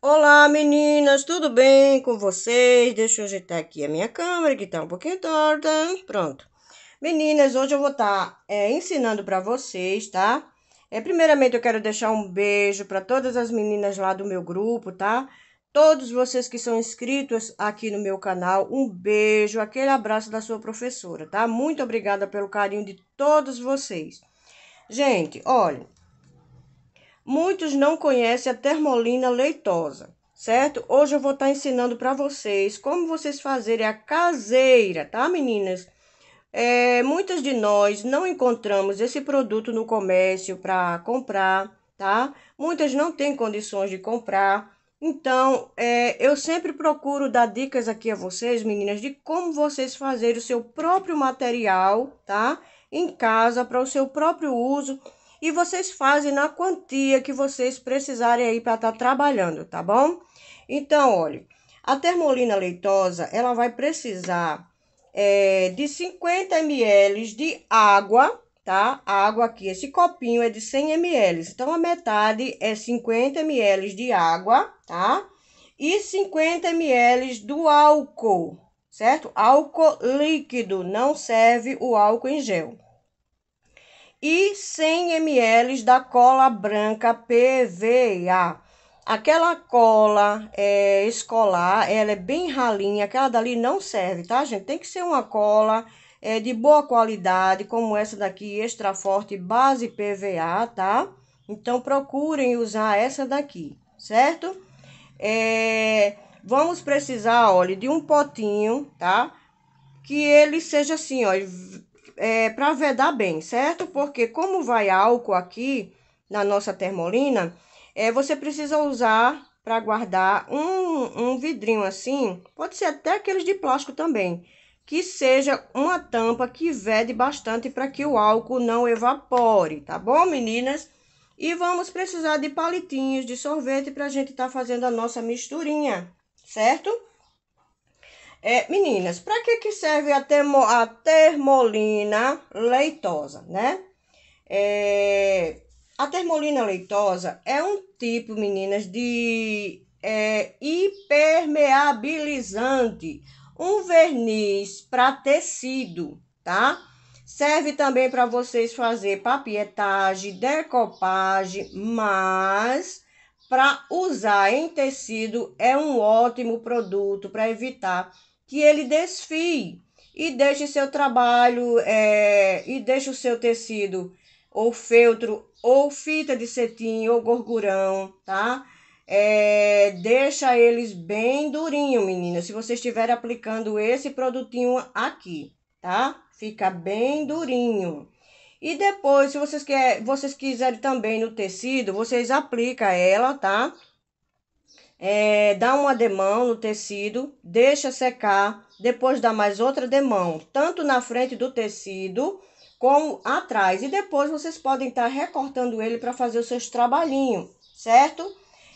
Olá meninas, tudo bem com vocês? Deixa eu ajeitar aqui a minha câmera que tá um pouquinho torta. Pronto. Meninas, hoje eu vou estar tá, é, ensinando para vocês, tá? É, primeiramente eu quero deixar um beijo para todas as meninas lá do meu grupo, tá? Todos vocês que são inscritos aqui no meu canal, um beijo, aquele abraço da sua professora, tá? Muito obrigada pelo carinho de todos vocês. Gente, olha, Muitos não conhecem a termolina leitosa, certo? Hoje eu vou estar tá ensinando para vocês como vocês fazerem a caseira, tá, meninas? É, muitas de nós não encontramos esse produto no comércio para comprar, tá? Muitas não têm condições de comprar. Então, é, eu sempre procuro dar dicas aqui a vocês, meninas, de como vocês fazerem o seu próprio material, tá? Em casa, para o seu próprio uso e vocês fazem na quantia que vocês precisarem aí para estar tá trabalhando, tá bom? Então, olha, a termolina leitosa, ela vai precisar é, de 50 ml de água, tá? A água aqui, esse copinho é de 100 ml, então a metade é 50 ml de água, tá? E 50 ml do álcool, certo? Álcool líquido, não serve o álcool em gel, e 100 ml da cola branca PVA. Aquela cola é, escolar, ela é bem ralinha, aquela dali não serve, tá, gente? Tem que ser uma cola é, de boa qualidade, como essa daqui, extra forte, base PVA, tá? Então, procurem usar essa daqui, certo? É, vamos precisar, olha, de um potinho, tá? Que ele seja assim, ó, é, para vedar bem, certo? Porque como vai álcool aqui na nossa termolina, é, você precisa usar para guardar um, um vidrinho assim, pode ser até aqueles de plástico também, que seja uma tampa que vede bastante para que o álcool não evapore, tá bom, meninas? E vamos precisar de palitinhos de sorvete para a gente estar tá fazendo a nossa misturinha, certo? É, meninas, para que, que serve a, termo, a termolina leitosa, né? É, a termolina leitosa é um tipo, meninas, de é, hipermeabilizante, um verniz para tecido, tá? Serve também para vocês fazer papietagem, decopagem, mas para usar em tecido é um ótimo produto para evitar que ele desfie e deixe seu trabalho é, e deixe o seu tecido ou feltro ou fita de cetim ou gorgurão, tá? É, deixa eles bem durinho, menina. Se você estiver aplicando esse produtinho aqui, tá? Fica bem durinho. E depois, se vocês, quer, vocês quiserem também no tecido, vocês aplicam ela, tá? é, dá uma demão no tecido, deixa secar, depois dá mais outra demão, tanto na frente do tecido como atrás. E depois vocês podem estar tá recortando ele para fazer os seus trabalhinhos, certo?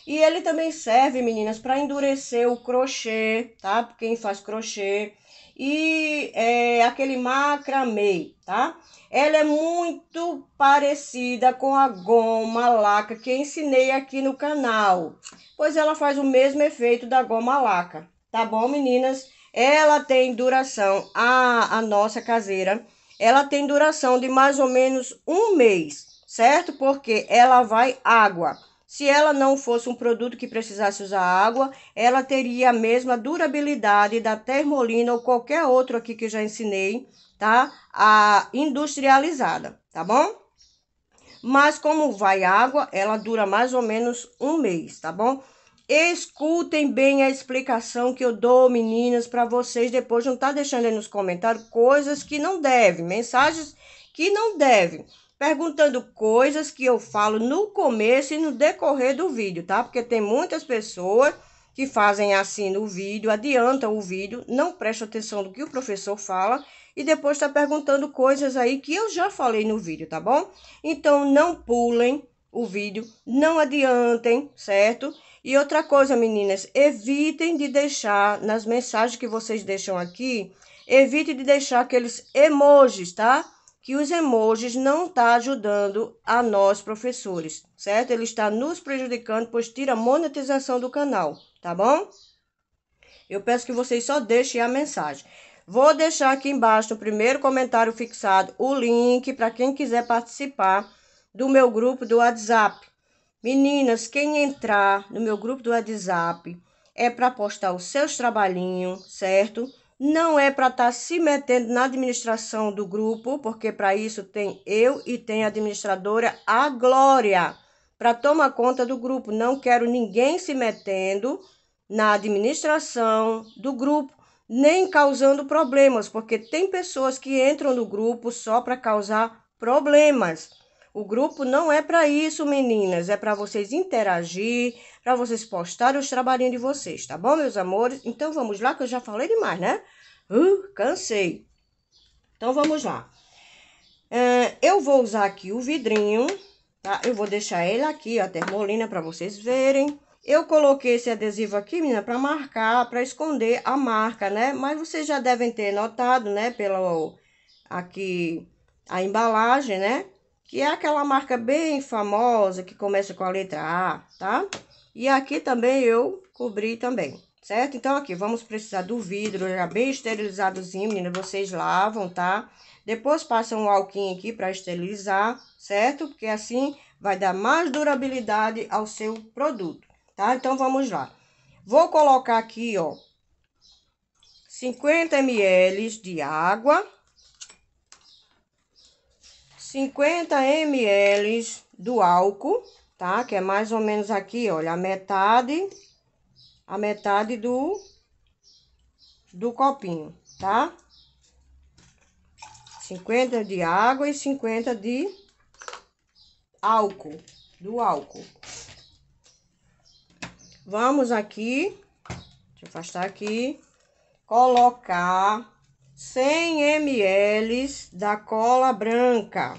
E ele também serve, meninas, para endurecer o crochê, tá? Quem faz crochê e é, aquele macramê, tá? Ela é muito parecida com a goma laca que ensinei aqui no canal, pois ela faz o mesmo efeito da goma laca, tá bom, meninas? Ela tem duração, a, a nossa caseira, ela tem duração de mais ou menos um mês, certo? Porque ela vai água. Se ela não fosse um produto que precisasse usar água, ela teria a mesma durabilidade da termolina ou qualquer outro aqui que já ensinei, tá? A industrializada, tá bom? Mas como vai água, ela dura mais ou menos um mês, tá bom? Escutem bem a explicação que eu dou, meninas, para vocês depois não tá deixando aí nos comentários coisas que não devem, mensagens que não devem perguntando coisas que eu falo no começo e no decorrer do vídeo, tá? Porque tem muitas pessoas que fazem assim no vídeo, adiantam o vídeo, não prestam atenção do que o professor fala e depois está perguntando coisas aí que eu já falei no vídeo, tá bom? Então, não pulem o vídeo, não adiantem, certo? E outra coisa, meninas, evitem de deixar nas mensagens que vocês deixam aqui, evitem de deixar aqueles emojis, tá? que os emojis não está ajudando a nós professores, certo? Ele está nos prejudicando pois tira a monetização do canal, tá bom? Eu peço que vocês só deixem a mensagem. Vou deixar aqui embaixo no primeiro comentário fixado o link para quem quiser participar do meu grupo do WhatsApp. Meninas, quem entrar no meu grupo do WhatsApp é para postar os seus trabalhinhos, certo? Não é para estar tá se metendo na administração do grupo, porque para isso tem eu e tem a administradora, a Glória, para tomar conta do grupo. Não quero ninguém se metendo na administração do grupo, nem causando problemas, porque tem pessoas que entram no grupo só para causar problemas. O grupo não é para isso, meninas. É para vocês interagir, para vocês postarem os trabalhinhos de vocês, tá bom, meus amores? Então vamos lá, que eu já falei demais, né? Uh, cansei. Então vamos lá. Uh, eu vou usar aqui o vidrinho, tá? Eu vou deixar ele aqui, a termolina, para vocês verem. Eu coloquei esse adesivo aqui, menina, para marcar, para esconder a marca, né? Mas vocês já devem ter notado, né, pelo aqui a embalagem, né? que é aquela marca bem famosa que começa com a letra A, tá? E aqui também eu cobri também, certo? Então, aqui, vamos precisar do vidro, já bem esterilizadozinho, menina, vocês lavam, tá? Depois passa um alquinho aqui para esterilizar, certo? Porque assim vai dar mais durabilidade ao seu produto, tá? Então, vamos lá. Vou colocar aqui, ó, 50 ml de água, 50 ml do álcool, tá? Que é mais ou menos aqui, olha, a metade, a metade do, do copinho, tá? 50 de água e 50 de álcool, do álcool. Vamos aqui, deixa eu afastar aqui, colocar 100 ml da cola branca.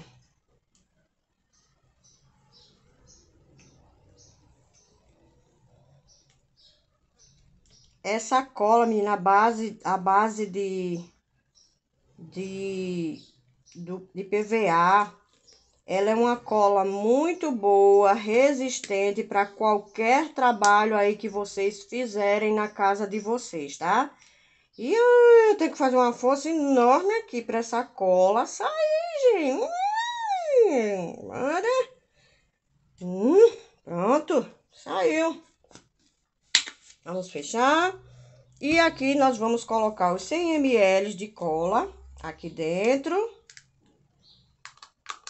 Essa cola, menina, a base, a base de, de, do, de PVA, ela é uma cola muito boa, resistente para qualquer trabalho aí que vocês fizerem na casa de vocês, tá? Tá? E eu, eu tenho que fazer uma força enorme aqui para essa cola sair, gente. Hum, olha. Hum, pronto, saiu. Vamos fechar. E aqui nós vamos colocar os 100 ml de cola aqui dentro.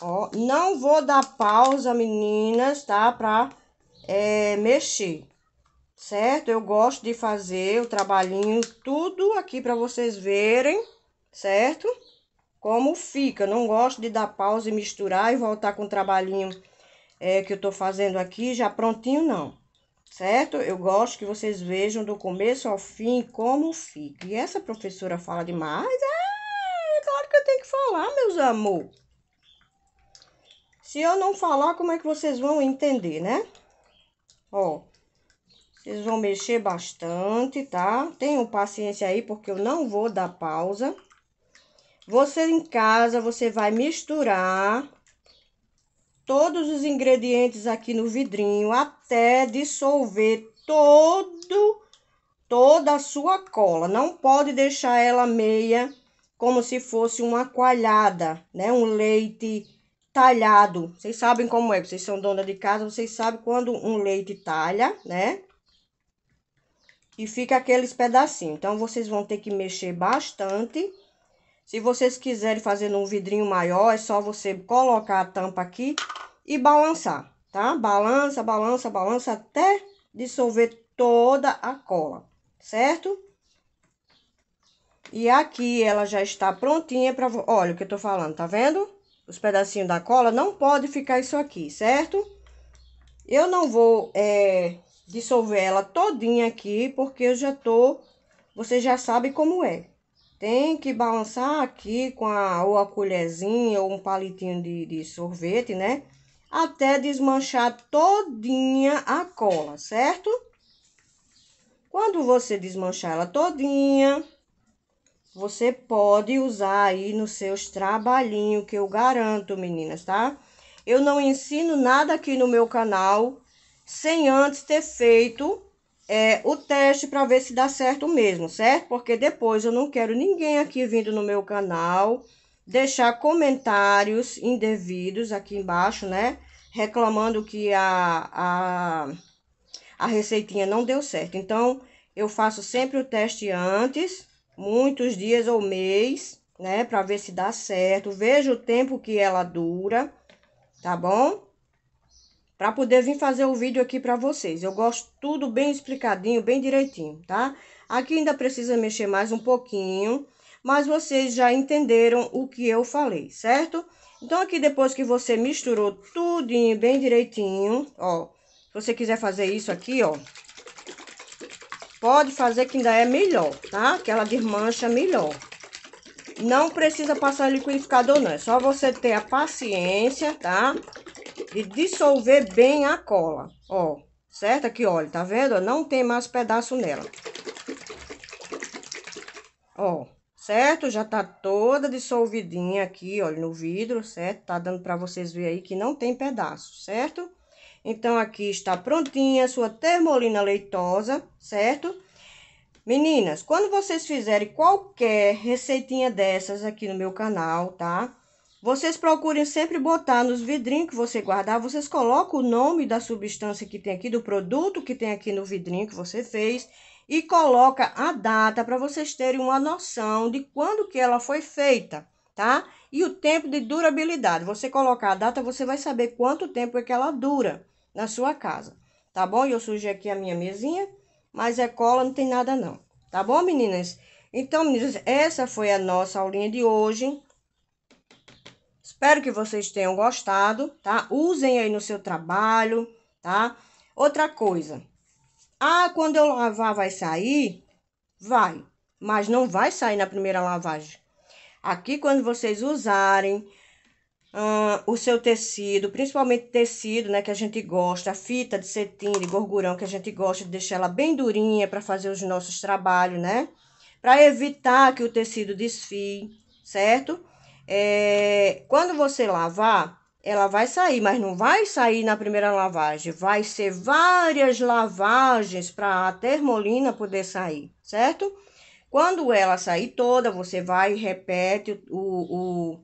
Ó, não vou dar pausa, meninas, tá? Pra é, mexer certo? Eu gosto de fazer o trabalhinho tudo aqui para vocês verem, certo? Como fica, não gosto de dar pausa e misturar e voltar com o trabalhinho é, que eu tô fazendo aqui já prontinho, não. Certo? Eu gosto que vocês vejam do começo ao fim como fica. E essa professora fala demais. Ah, é claro que eu tenho que falar, meus amor. Se eu não falar, como é que vocês vão entender, né? Ó. Vocês vão mexer bastante, tá? Tenham paciência aí, porque eu não vou dar pausa. Você em casa, você vai misturar todos os ingredientes aqui no vidrinho até dissolver todo toda a sua cola. Não pode deixar ela meia como se fosse uma coalhada, né? Um leite talhado. Vocês sabem como é, vocês são dona de casa, vocês sabem quando um leite talha, né? e fica aqueles pedacinhos. Então, vocês vão ter que mexer bastante. Se vocês quiserem fazer num vidrinho maior, é só você colocar a tampa aqui e balançar, tá? Balança, balança, balança até dissolver toda a cola, certo? E aqui ela já está prontinha para... Olha o que eu tô falando, tá vendo? Os pedacinhos da cola não pode ficar isso aqui, certo? Eu não vou é, dissolver ela todinha aqui, porque eu já tô... Você já sabe como é. Tem que balançar aqui com a, ou a colherzinha ou um palitinho de, de sorvete, né? Até desmanchar todinha a cola, certo? Quando você desmanchar ela todinha, você pode usar aí nos seus trabalhinhos, que eu garanto, meninas, tá? Eu não ensino nada aqui no meu canal sem antes ter feito é, o teste para ver se dá certo mesmo, certo? Porque depois eu não quero ninguém aqui vindo no meu canal deixar comentários indevidos aqui embaixo, né? Reclamando que a, a, a receitinha não deu certo. Então, eu faço sempre o teste antes, muitos dias ou mês, né? Para ver se dá certo. Vejo o tempo que ela dura, tá bom? para poder vir fazer o vídeo aqui para vocês. Eu gosto tudo bem explicadinho, bem direitinho, tá? Aqui ainda precisa mexer mais um pouquinho, mas vocês já entenderam o que eu falei, certo? Então, aqui depois que você misturou tudinho bem direitinho, ó, se você quiser fazer isso aqui, ó, pode fazer que ainda é melhor, tá? Que ela desmancha melhor. Não precisa passar liquidificador, não. É só você ter a paciência, tá? e dissolver bem a cola, ó. Certo? Aqui, olha, tá vendo? Não tem mais pedaço nela. Ó, certo? Já tá toda dissolvidinha aqui, olha, no vidro, certo? Tá dando pra vocês verem aí que não tem pedaço, certo? Então, aqui está prontinha a sua termolina leitosa, certo? Meninas, quando vocês fizerem qualquer receitinha dessas aqui no meu canal, tá? Vocês procurem sempre botar nos vidrinhos que você guardar, vocês colocam o nome da substância que tem aqui, do produto que tem aqui no vidrinho que você fez e coloca a data para vocês terem uma noção de quando que ela foi feita, tá? E o tempo de durabilidade. Você colocar a data, você vai saber quanto tempo é que ela dura na sua casa, tá bom? E eu sujei aqui a minha mesinha, mas é cola, não tem nada não, tá bom, meninas? Então, meninas, essa foi a nossa aulinha de hoje. Espero que vocês tenham gostado, tá? Usem aí no seu trabalho, tá? Outra coisa. Ah, quando eu lavar vai sair? Vai, mas não vai sair na primeira lavagem. Aqui, quando vocês usarem ah, o seu tecido, principalmente tecido, né, que a gente gosta, fita de cetim, de gorgurão, que a gente gosta de deixar ela bem durinha para fazer os nossos trabalhos, né? Para evitar que o tecido desfie, certo? É, quando você lavar, ela vai sair, mas não vai sair na primeira lavagem, vai ser várias lavagens para a termolina poder sair, certo? Quando ela sair toda, você vai e repete o,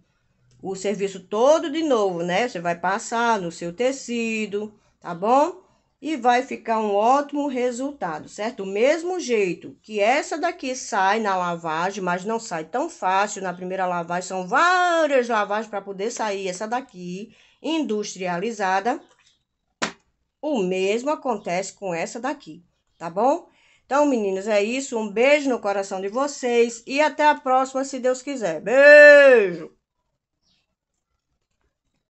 o, o serviço todo de novo, né? Você vai passar no seu tecido, tá bom? e vai ficar um ótimo resultado, certo? O mesmo jeito que essa daqui sai na lavagem, mas não sai tão fácil na primeira lavagem, são várias lavagens para poder sair essa daqui industrializada. O mesmo acontece com essa daqui, tá bom? Então, meninas, é isso. Um beijo no coração de vocês e até a próxima, se Deus quiser. Beijo!